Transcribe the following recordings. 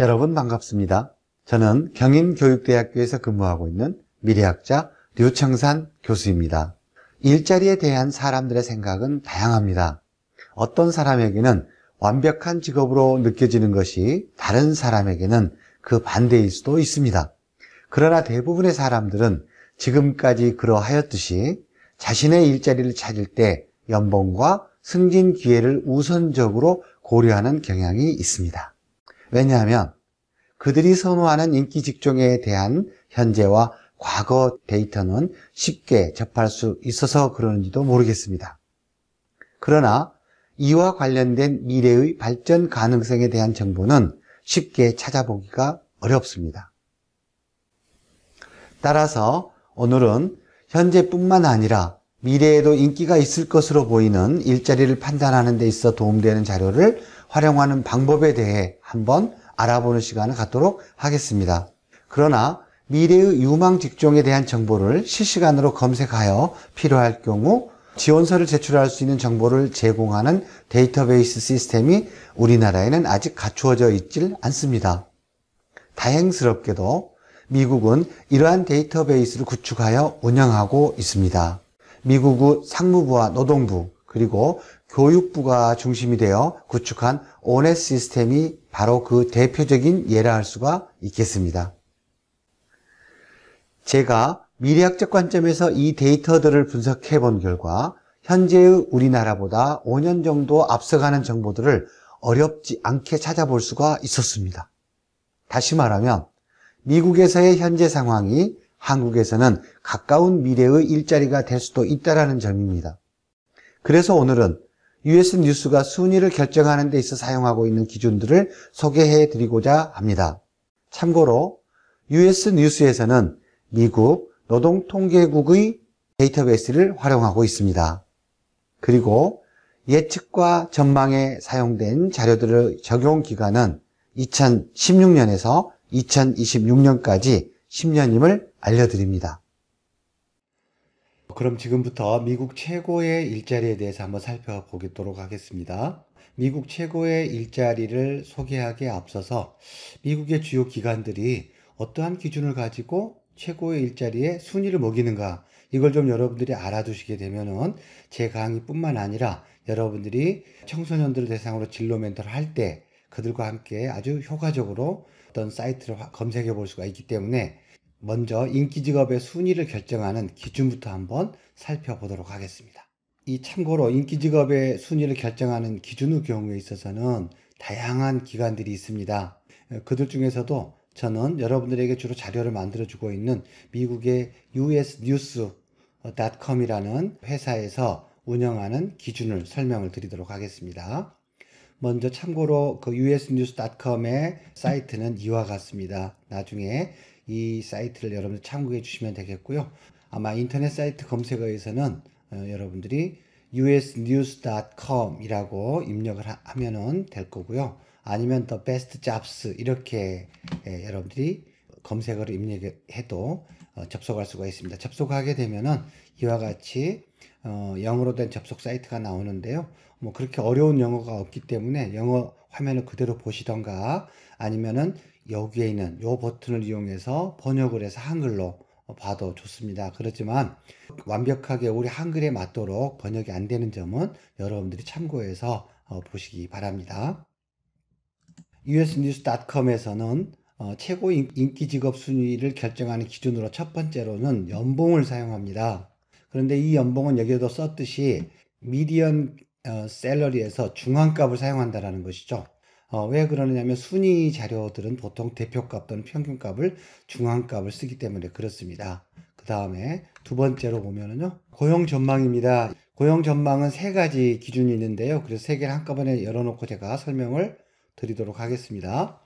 여러분 반갑습니다. 저는 경인교육대학교에서 근무하고 있는 미래학자 류청산 교수입니다. 일자리에 대한 사람들의 생각은 다양합니다. 어떤 사람에게는 완벽한 직업으로 느껴지는 것이 다른 사람에게는 그 반대일 수도 있습니다. 그러나 대부분의 사람들은 지금까지 그러하였듯이 자신의 일자리를 찾을 때 연봉과 승진 기회를 우선적으로 고려하는 경향이 있습니다. 왜냐하면 그들이 선호하는 인기 직종에 대한 현재와 과거 데이터는 쉽게 접할 수 있어서 그러는지도 모르겠습니다. 그러나 이와 관련된 미래의 발전 가능성에 대한 정보는 쉽게 찾아보기가 어렵습니다. 따라서 오늘은 현재뿐만 아니라 미래에도 인기가 있을 것으로 보이는 일자리를 판단하는 데 있어 도움되는 자료를 활용하는 방법에 대해 한번 알아보는 시간을 갖도록 하겠습니다. 그러나 미래의 유망 직종에 대한 정보를 실시간으로 검색하여 필요할 경우 지원서를 제출할 수 있는 정보를 제공하는 데이터베이스 시스템이 우리나라에는 아직 갖추어져 있질 않습니다. 다행스럽게도 미국은 이러한 데이터베이스를 구축하여 운영하고 있습니다. 미국의 상무부와 노동부 그리고 교육부가 중심이 되어 구축한 온넷 시스템이 바로 그 대표적인 예라 할 수가 있겠습니다. 제가 미래학적 관점에서 이 데이터들을 분석해 본 결과 현재의 우리나라보다 5년 정도 앞서가는 정보들을 어렵지 않게 찾아볼 수가 있었습니다. 다시 말하면 미국에서의 현재 상황이 한국에서는 가까운 미래의 일자리가 될 수도 있다는 점입니다. 그래서 오늘은 US 뉴스가 순위를 결정하는 데 있어 사용하고 있는 기준들을 소개해 드리고자 합니다. 참고로 US 뉴스에서는 미국 노동통계국의 데이터베이스를 활용하고 있습니다. 그리고 예측과 전망에 사용된 자료들의 적용 기간은 2016년에서 2026년까지 10년임을 알려드립니다. 그럼 지금부터 미국 최고의 일자리에 대해서 한번 살펴보도록 겠 하겠습니다. 미국 최고의 일자리를 소개하기에 앞서서 미국의 주요 기관들이 어떠한 기준을 가지고 최고의 일자리의 순위를 먹이는가 이걸 좀 여러분들이 알아두시게 되면은 제 강의뿐만 아니라 여러분들이 청소년들을 대상으로 진로 멘토를 할 때 그들과 함께 아주 효과적으로 어떤 사이트를 검색해 볼 수가 있기 때문에 먼저 인기 직업의 순위를 결정하는 기준부터 한번 살펴보도록 하겠습니다. 이 참고로 인기 직업의 순위를 결정하는 기준의 경우에 있어서는 다양한 기관들이 있습니다. 그들 중에서도 저는 여러분들에게 주로 자료를 만들어주고 있는 미국의 usnews.com이라는 회사에서 운영하는 기준을 설명을 드리도록 하겠습니다. 먼저 참고로 그 usnews.com의 사이트는 이와 같습니다. 나중에 이 사이트를 여러분들 참고해 주시면 되겠고요. 아마 인터넷 사이트 검색어에서는 어, 여러분들이 usnews.com 이라고 입력을 하, 면은될 거고요. 아니면 더 베스트 잡스 이렇게 예, 여러분들이 검색어를 입력해도 어, 접속할 수가 있습니다. 접속하게 되면은 이와 같이 어, 영어로 된 접속 사이트가 나오는데요. 뭐 그렇게 어려운 영어가 없기 때문에 영어 화면을 그대로 보시던가 아니면은 여기에 있는 요 버튼을 이용해서 번역을 해서 한글로 어, 봐도 좋습니다. 그렇지만 완벽하게 우리 한글에 맞도록 번역이 안 되는 점은 여러분들이 참고해서 어, 보시기 바랍니다. usnews.com에서는 어, 최고 인기 직업 순위를 결정하는 기준으로 첫 번째로는 연봉을 사용합니다. 그런데 이 연봉은 여기에도 썼듯이 미디언 셀러리에서 중앙값을 사용한다라는 것이죠. 어, 왜 그러느냐면 순위 자료들은 보통 대표값 또는 평균값을 중앙값을 쓰기 때문에 그렇습니다. 그 다음에 두 번째로 보면은요 고용 전망입니다. 고용 전망은 세 가지 기준이 있는데요. 그래서 세 개를 한꺼번에 열어놓고 제가 설명을 드리도록 하겠습니다.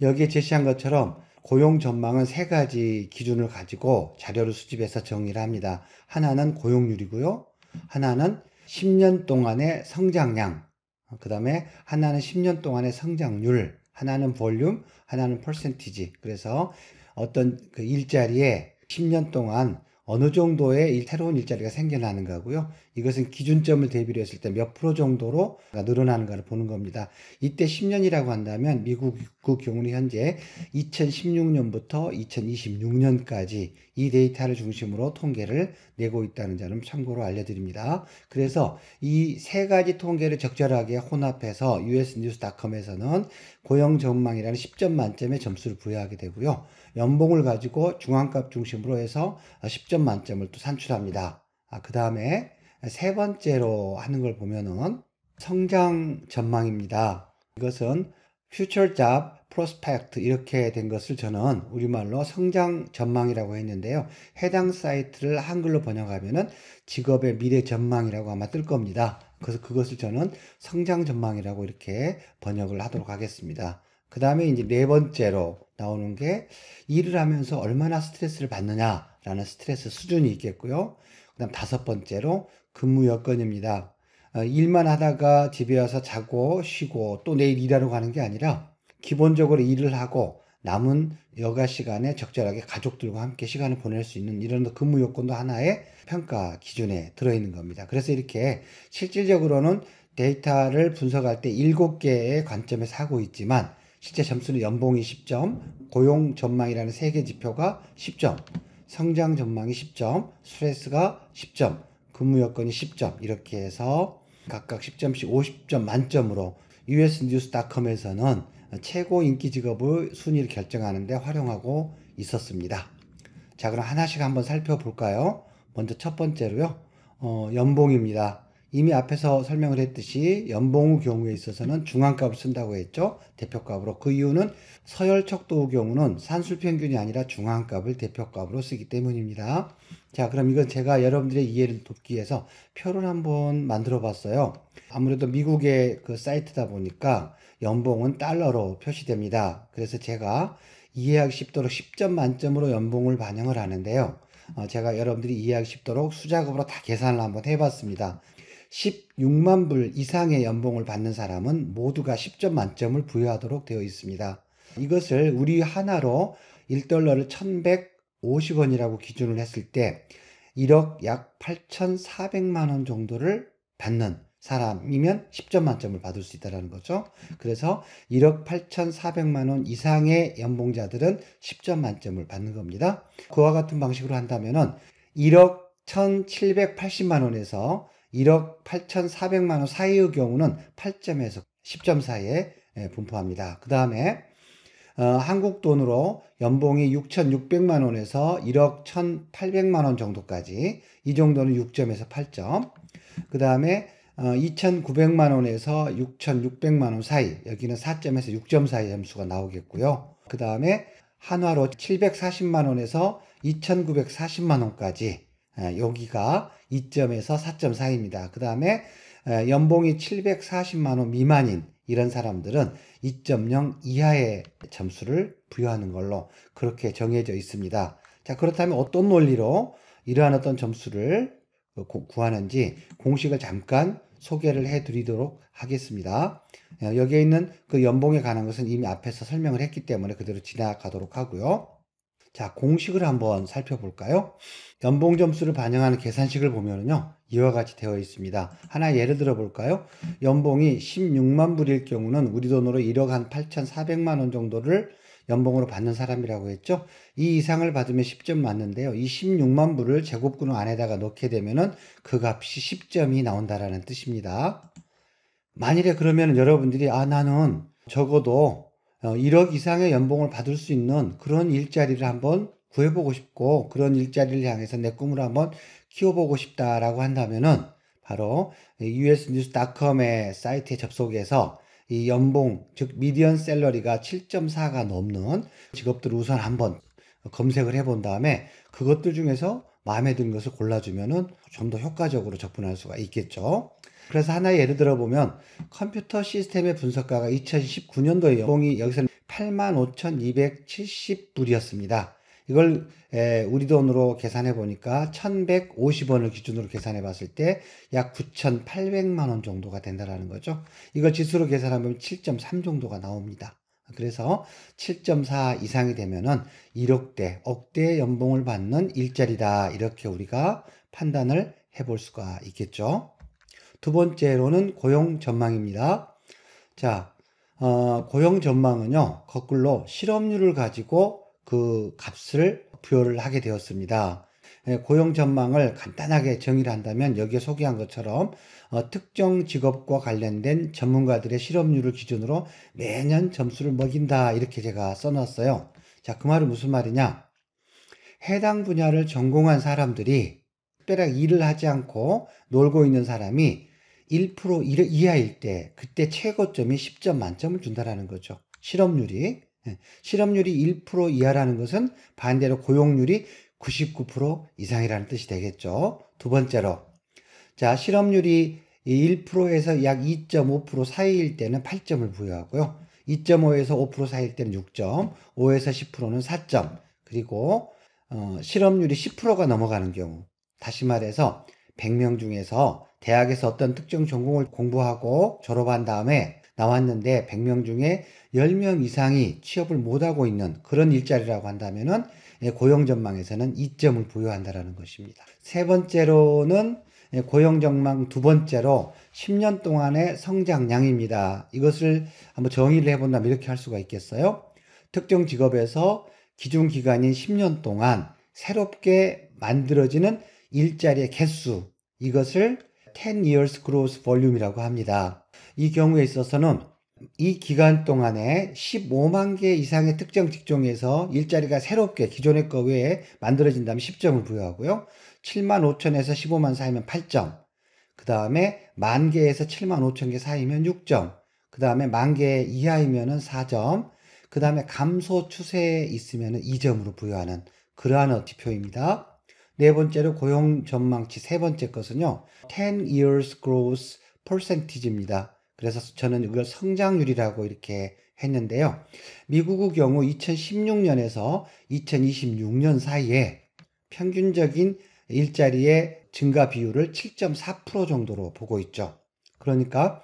여기에 제시한 것처럼 고용 전망은 세 가지 기준을 가지고 자료를 수집해서 정의를 합니다. 하나는 고용률이고요. 하나는 10년 동안의 성장량, 어, 그 다음에 하나는 10년 동안의 성장률, 하나는 볼륨, 하나는 퍼센티지. 그래서 어떤 그 일자리에 10년 동안 어느 정도의 일, 새로운 일자리가 생겨나는 거고요. 이것은 기준점을 대비로 했을 때 몇 프로 정도로 늘어나는가를 보는 겁니다. 이때 10년이라고 한다면 미국 그 경우는 현재 2016년부터 2026년까지 이 데이터를 중심으로 통계를 내고 있다는 점을 참고로 알려드립니다. 그래서 이 세 가지 통계를 적절하게 혼합해서 usnews.com에서는 고용 전망이라는 10점 만점의 점수를 부여하게 되고요. 연봉을 가지고 중앙값 중심으로 해서 10점 만점을 또 산출합니다. 아, 그 다음에 세 번째로 하는 걸 보면은 성장 전망입니다. 이것은 Future Job Prospect 이렇게 된 것을 저는 우리말로 성장 전망이라고 했는데요. 해당 사이트를 한글로 번역하면은 직업의 미래 전망이라고 아마 뜰 겁니다. 그래서 그것을 저는 성장 전망이라고 이렇게 번역을 하도록 하겠습니다. 그 다음에 이제 네 번째로 나오는 게 일을 하면서 얼마나 스트레스를 받느냐라는 스트레스 수준이 있겠고요. 그 다음 다섯 번째로 근무 여건입니다. 어, 일만 하다가 집에 와서 자고 쉬고 또 내일 일하러 가는 게 아니라 기본적으로 일을 하고 남은 여가 시간에 적절하게 가족들과 함께 시간을 보낼 수 있는 이런 근무 요건도 하나의 평가 기준에 들어있는 겁니다. 그래서 이렇게 실질적으로는 데이터를 분석할 때 일곱 개의 관점에서 하고 있지만 실제 점수는 연봉이 10점, 고용 전망이라는 세 개 지표가 10점, 성장 전망이 10점, 스트레스가 10점, 근무 여건이 10점 이렇게 해서 각각 10점씩 50점 만점으로 usnews.com에서는 최고 인기 직업을 순위를 결정하는데 활용하고 있었습니다. 자, 그럼 하나씩 한번 살펴볼까요? 먼저 첫 번째로요. 어, 연봉입니다. 이미 앞에서 설명을 했듯이 연봉의 경우에 있어서는 중앙값을 쓴다고 했죠. 대표값으로. 그 이유는 서열척도의 경우는 산술평균이 아니라 중앙값을 대표값으로 쓰기 때문입니다. 자, 그럼 이건 제가 여러분들의 이해를 돕기 위해서 표를 한번 만들어 봤어요. 아무래도 미국의 그 사이트다 보니까 연봉은 달러로 표시됩니다. 그래서 제가 이해하기 쉽도록 10점 만점으로 연봉을 반영을 하는데요. 어, 제가 여러분들이 이해하기 쉽도록 수작업으로 다 계산을 한번 해봤습니다. 16만 불 이상의 연봉을 받는 사람은 모두가 10점 만점을 부여하도록 되어 있습니다. 이것을 우리 하나로 1달러를 1150원이라고 기준을 했을 때 1억 약 8,400만 원 정도를 받는 사람이면 10점 만점을 받을 수 있다는 거죠. 그래서 1억 8,400만 원 이상의 연봉자들은 10점 만점을 받는 겁니다. 그와 같은 방식으로 한다면은 1억 1,780만 원에서 1억 8,400만 원 사이의 경우는 8점에서 10점 사이에 예, 분포합니다. 그 다음에 어, 한국 돈으로 연봉이 6,600만 원에서 1억 1,800만 원 정도까지 이 정도는 6점에서 8점. 그 다음에 어, 2,900만 원에서 6,600만 원 사이 여기는 4점에서 6점 사이 점수가 나오겠고요. 그 다음에 한화로 740만 원에서 2,940만 원까지 예, 여기가 2.에서 4 4입니다그 다음에 예, 연봉이 740만원 미만인 이런 사람들은 2.0 이하의 점수를 부여하는 걸로 그렇게 정해져 있습니다. 자, 그렇다면 어떤 논리로 이러한 어떤 점수를 그 구하는지 공식을 잠깐 소개를 해 드리도록 하겠습니다. 예, 여기에 있는 그 연봉에 관한 것은 이미 앞에서 설명을 했기 때문에 그대로 지나가도록 하고요. 자, 공식을 한번 살펴볼까요? 연봉 점수를 반영하는 계산식을 보면요. 이와 같이 되어 있습니다. 하나 예를 들어 볼까요? 연봉이 16만 불일 경우는 우리 돈으로 1억 한 8,400만 원 정도를 연봉으로 받는 사람이라고 했죠. 이 이상을 받으면 10점 맞는데요. 이 16만 불을 제곱근호 안에다가 넣게 되면은 그 값이 10점이 나온다라는 뜻입니다. 만일에 그러면 여러분들이 아 나는 적어도 1억 어, 이상의 연봉을 받을 수 있는 그런 일자리를 한번 구해보고 싶고 그런 일자리를 향해서 내 꿈을 한번 키워보고 싶다라고 한다면은 바로 usnews.com의 사이트에 접속해서 이 연봉 즉 미디언 셀러리가 7.4가 넘는 직업들 우선 한번 검색을 해본 다음에 그것들 중에서 마음에 드는 것을 골라주면은 좀 더 효과적으로 접근할 수가 있겠죠. 그래서 하나의 예를 들어 보면 컴퓨터 시스템의 분석가가 2019년도에 연봉이 여기서는 85,270불이었습니다. 이걸 에, 우리 돈으로 계산해 보니까 1150원을 기준으로 계산해 봤을 때 약 9800만 원 정도가 된다라는 거죠. 이걸 지수로 계산하면 7.3 정도가 나옵니다. 그래서 7.4 이상이 되면은 1억대, 억대 연봉을 받는 일자리다. 이렇게 우리가 판단을 해볼 수가 있겠죠. 두 번째로는 고용 전망입니다. 자, 어, 고용 전망은요, 거꾸로 실업률을 가지고 그 값을 부여를 하게 되었습니다. 예, 고용 전망을 간단하게 정의를 한다면 여기에 소개한 것처럼 어, 특정 직업과 관련된 전문가들의 실업률을 기준으로 매년 점수를 먹인다 이렇게 제가 써놨어요. 자, 그 말은 무슨 말이냐? 해당 분야를 전공한 사람들이 특별하 일을 하지 않고 놀고 있는 사람이 1% 이하일 때 그때 최고점이 10점 만점을 준다라는 거죠. 실업률이 예, 실업률이 1% 이하라는 것은 반대로 고용률이 99% 이상이라는 뜻이 되겠죠. 두 번째로, 자, 실업률이 1%에서 약 2.5% 사이일 때는 8점을 부여하고요. 2.5에서 5% 사이일 때는 6점, 5에서 10%는 4점, 그리고 어, 실업률이 10%가 넘어가는 경우, 다시 말해서 100명 중에서 대학에서 어떤 특정 전공을 공부하고 졸업한 다음에 나왔는데 100명 중에 10명 이상이 취업을 못하고 있는 그런 일자리라고 한다면은 예, 고용 전망에서는 이점을 부여한다라는 것입니다. 세 번째로는 예, 고용 전망 두 번째로 10년 동안의 성장량입니다. 이것을 한번 정의를 해본다면 이렇게 할 수가 있겠어요. 특정 직업에서 기준 기간인 10년 동안 새롭게 만들어지는 일자리의 개수 이것을 10 years growth volume이라고 합니다. 이 경우에 있어서는 이 기간 동안에 15만 개 이상의 특정 직종에서 일자리가 새롭게 기존의 거 외에 만들어진다면 10점을 부여하고요. 7만 5천에서 15만 사이면 8점. 그 다음에 만 개에서 7만 5천 개 사이면 6점. 그 다음에 만 개 이하이면은 4점. 그 다음에 감소 추세에 있으면은 2점으로 부여하는 그러한 어티표입니다. 네 번째로 고용 전망치 세 번째 것은요. 10 years growth percentage입니다. 그래서 저는 이걸 성장률이라고 이렇게 했는데요. 미국의 경우 2016년에서 2026년 사이에 평균적인 일자리의 증가 비율을 7.4% 정도로 보고 있죠. 그러니까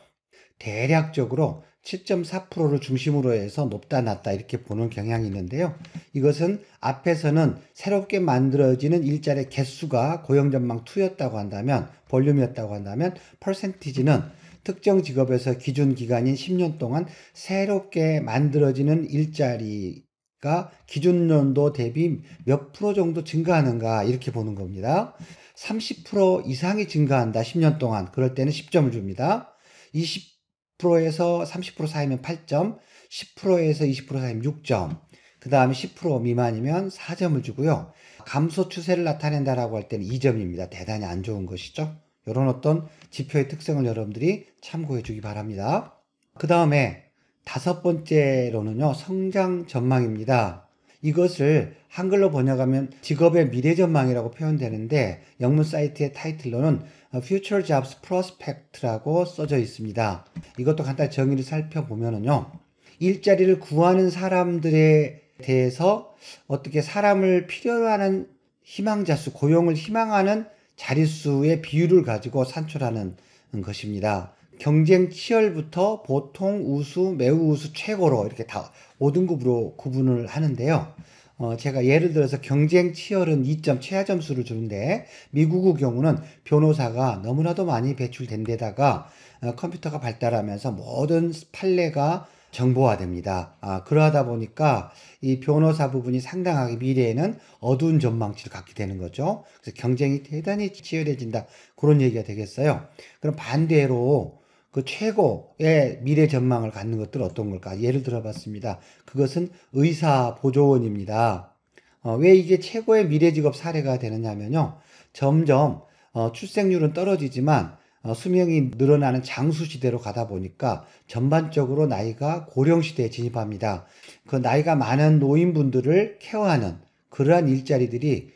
대략적으로 7.4%를 중심으로 해서 높다 낮다 이렇게 보는 경향이 있는데요. 이것은 앞에서는 새롭게 만들어지는 일자리 개수가 고용전망 2였다고 한다면 볼륨이었다고 한다면 퍼센티지는 특정 직업에서 기준 기간인 10년 동안 새롭게 만들어지는 일자리가 기준 년도 대비 몇 프로 정도 증가하는가 이렇게 보는 겁니다. 30% 이상이 증가한다 10년 동안 그럴 때는 10점을 줍니다. 20%에서 30% 사이면 8점, 10%에서 20% 사이면 6점. 그 다음에 10% 미만이면 4점을 주고요. 감소 추세를 나타낸다라고 할 때는 2점입니다. 대단히 안 좋은 것이죠. 이런 어떤 지표의 특성을 여러분들이 참고해 주기 바랍니다. 그 다음에 다섯 번째로는요, 성장 전망입니다. 이것을 한글로 번역하면 직업의 미래 전망이라고 표현되는데 영문 사이트의 타이틀로는 어, Future Jobs Prospect라고 써져 있습니다. 이것도 간단히 정의를 살펴보면요 일자리를 구하는 사람들에 대해서 어떻게 사람을 필요로 하는 희망자 수, 고용을 희망하는 자릿수의 비율을 가지고 산출하는 것입니다. 경쟁 치열부터 보통 우수, 매우 우수, 최고로 이렇게 다 5등급으로 구분을 하는데요. 어, 제가 예를 들어서 경쟁 치열은 2점 최하 점수를 주는데 미국의 경우는 변호사가 너무나도 많이 배출된 데다가 어, 컴퓨터가 발달하면서 모든 판례가 정보화됩니다. 아, 그러하다 보니까 이 변호사 부분이 상당하게 미래에는 어두운 전망치를 갖게 되는 거죠. 그래서 경쟁이 대단히 치열해진다. 그런 얘기가 되겠어요. 그럼 반대로 그 최고의 미래 전망을 갖는 것들 어떤 걸까? 예를 들어 봤습니다. 그것은 의사 보조원입니다. 어, 왜 이게 최고의 미래 직업 사례가 되느냐면요. 점점 어, 출생률은 떨어지지만 어, 수명이 늘어나는 장수 시대로 가다 보니까 전반적으로 나이가 고령 시대에 진입합니다. 그 나이가 많은 노인분들을 케어하는 그러한 일자리들이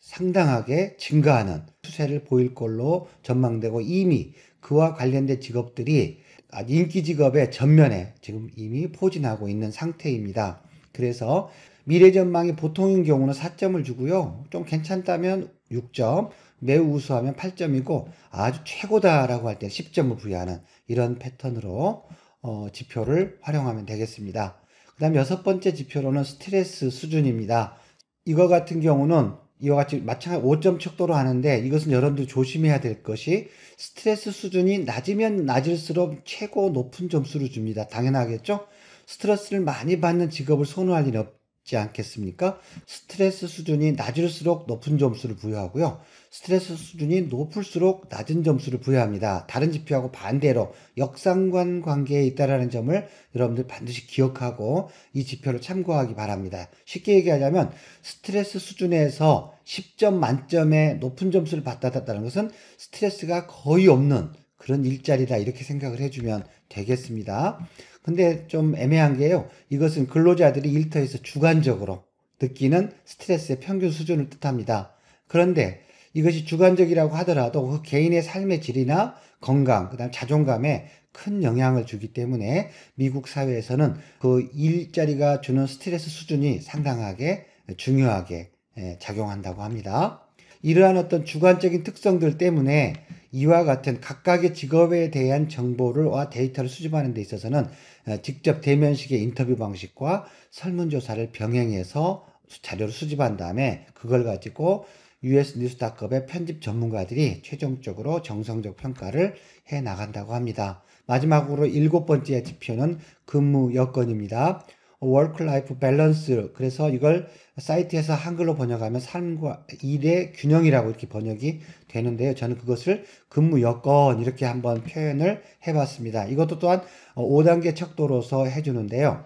상당하게 증가하는 추세를 보일 걸로 전망되고 이미 그와 관련된 직업들이 인기 직업의 전면에 지금 이미 포진하고 있는 상태입니다. 그래서 미래 전망이 보통인 경우는 4점을 주고요. 좀 괜찮다면 6점, 매우 우수하면 8점이고 아주 최고다라고 할 때 10점을 부여하는 이런 패턴으로 어, 지표를 활용하면 되겠습니다. 그 다음 여섯 번째 지표로는 스트레스 수준입니다. 이거 같은 경우는 이와 같이 마찬가지 5점 척도로 하는데 이것은 여러분들 조심해야 될 것이 스트레스 수준이 낮으면 낮을수록 최고 높은 점수를 줍니다. 당연하겠죠? 스트레스를 많이 받는 직업을 선호할 리는 있지 않겠습니까? 스트레스 수준이 낮을수록 높은 점수를 부여하고요. 스트레스 수준이 높을수록 낮은 점수를 부여합니다. 다른 지표하고 반대로 역상관 관계에 있다는 점을 여러분들 반드시 기억하고 이 지표를 참고하기 바랍니다. 쉽게 얘기하자면 스트레스 수준에서 10점 만점에 높은 점수를 받았다는 것은 스트레스가 거의 없는 그런 일자리다 이렇게 생각을 해주면 되겠습니다. 근데 좀 애매한 게요. 이것은 근로자들이 일터에서 주관적으로 느끼는 스트레스의 평균 수준을 뜻합니다. 그런데 이것이 주관적이라고 하더라도 그 개인의 삶의 질이나 건강, 그다음 자존감에 큰 영향을 주기 때문에 미국 사회에서는 그 일자리가 주는 스트레스 수준이 상당하게 중요하게 예, 작용한다고 합니다. 이러한 어떤 주관적인 특성들 때문에 이와 같은 각각의 직업에 대한 정보를와 데이터를 수집하는 데 있어서는 어, 직접 대면식의 인터뷰 방식과 설문조사를 병행해서 자료를 수집한 다음에 그걸 가지고 US 뉴스닷컴의 편집 전문가들이 최종적으로 정성적 평가를 해 나간다고 합니다. 마지막으로 일곱 번째 지표는 근무 여건입니다. 워크 라이프 밸런스 그래서 이걸 사이트에서 한글로 번역하면 삶과 일의 균형이라고 이렇게 번역이 되는데요. 저는 그것을 근무 여건 이렇게 한번 표현을 해봤습니다. 이것도 또한 5단계 어, 척도로서 해주는데요.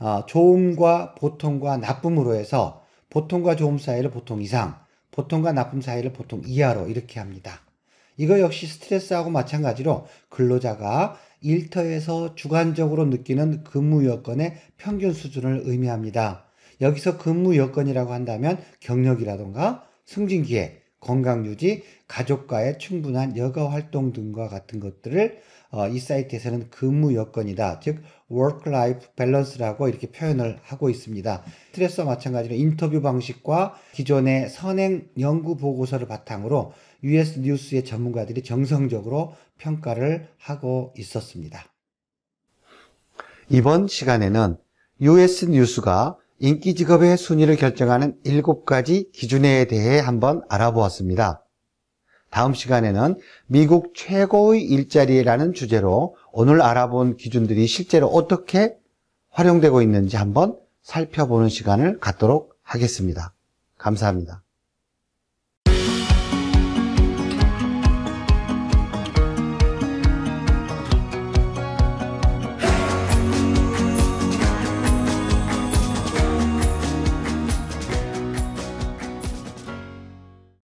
어, 좋음과 보통과 나쁨으로 해서 보통과 좋음 사이를 보통 이상, 보통과 나쁨 사이를 보통 이하로 이렇게 합니다. 이거 역시 스트레스하고 마찬가지로 근로자가 일터에서 주관적으로 느끼는 근무 여건의 평균 수준을 의미합니다. 여기서 근무 여건이라고 한다면 경력이라던가 승진 기회, 건강 유지, 가족과의 충분한 여가 활동 등과 같은 것들을 어, 이 사이트에서는 근무 여건이다. 즉, work life balance라고 이렇게 표현을 하고 있습니다. 스트레스와 마찬가지로 인터뷰 방식과 기존의 선행 연구 보고서를 바탕으로 US 뉴스의 전문가들이 정성적으로 평가를 하고 있었습니다. 이번 시간에는 US 뉴스가 인기 직업의 순위를 결정하는 7가지 기준에 대해 한번 알아보았습니다. 다음 시간에는 미국 최고의 일자리라는 주제로 오늘 알아본 기준들이 실제로 어떻게 활용되고 있는지 한번 살펴보는 시간을 갖도록 하겠습니다. 감사합니다.